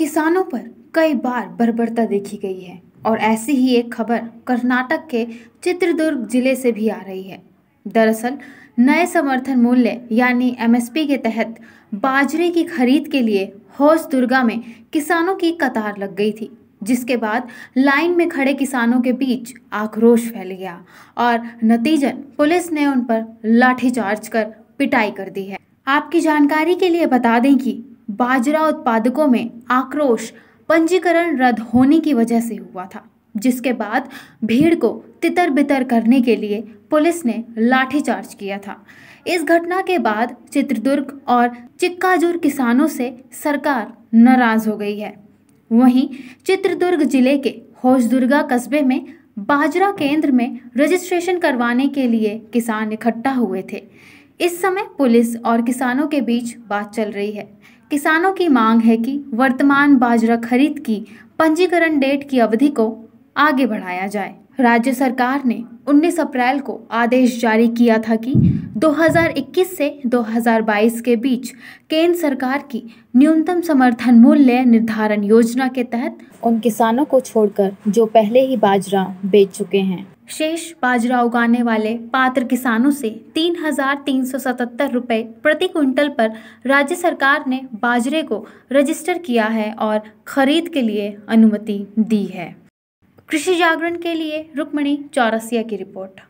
किसानों पर कई बार बर्बरता देखी गई है और ऐसी ही एक खबर कर्नाटक के चित्रदुर्ग जिले से भी आ रही है दरअसल नए समर्थन मूल्य यानी एमएसपी के तहत बाजरे की खरीद के लिए हौस दुर्गा में किसानों की कतार लग गई थी जिसके बाद लाइन में खड़े किसानों के बीच आक्रोश फैल गया और नतीजन पुलिस ने उन पर लाठीचार्ज कर पिटाई कर दी है आपकी जानकारी के लिए बता दें कि बाजरा उत्पादकों में आक्रोश पंजीकरण रद्द होने की वजह से हुआ था जिसके बाद भीड़ को तितर बितर करने के लिए पुलिस ने लाठीचार्ज किया था इस घटना के बाद चित्रदुर्ग और चिक्काजुर किसानों से सरकार नाराज हो गई है वहीं चित्रदुर्ग जिले के होशदुर्गा कस्बे में बाजरा केंद्र में रजिस्ट्रेशन करवाने के लिए किसान इकट्ठा हुए थे इस समय पुलिस और किसानों के बीच बात चल रही है किसानों की मांग है कि वर्तमान बाजरा खरीद की पंजीकरण डेट की अवधि को आगे बढ़ाया जाए राज्य सरकार ने 19 अप्रैल को आदेश जारी किया था कि 2021 से 2022 के बीच केंद्र सरकार की न्यूनतम समर्थन मूल्य निर्धारण योजना के तहत उन किसानों को छोड़कर जो पहले ही बाजरा बेच चुके हैं शेष बाजरा उगाने वाले पात्र किसानों से तीन हजार तीन सौ सतहत्तर रुपये प्रति क्विंटल पर राज्य सरकार ने बाजरे को रजिस्टर किया है और खरीद के लिए अनुमति दी है कृषि जागरण के लिए रुक्मणी चौरसिया की रिपोर्ट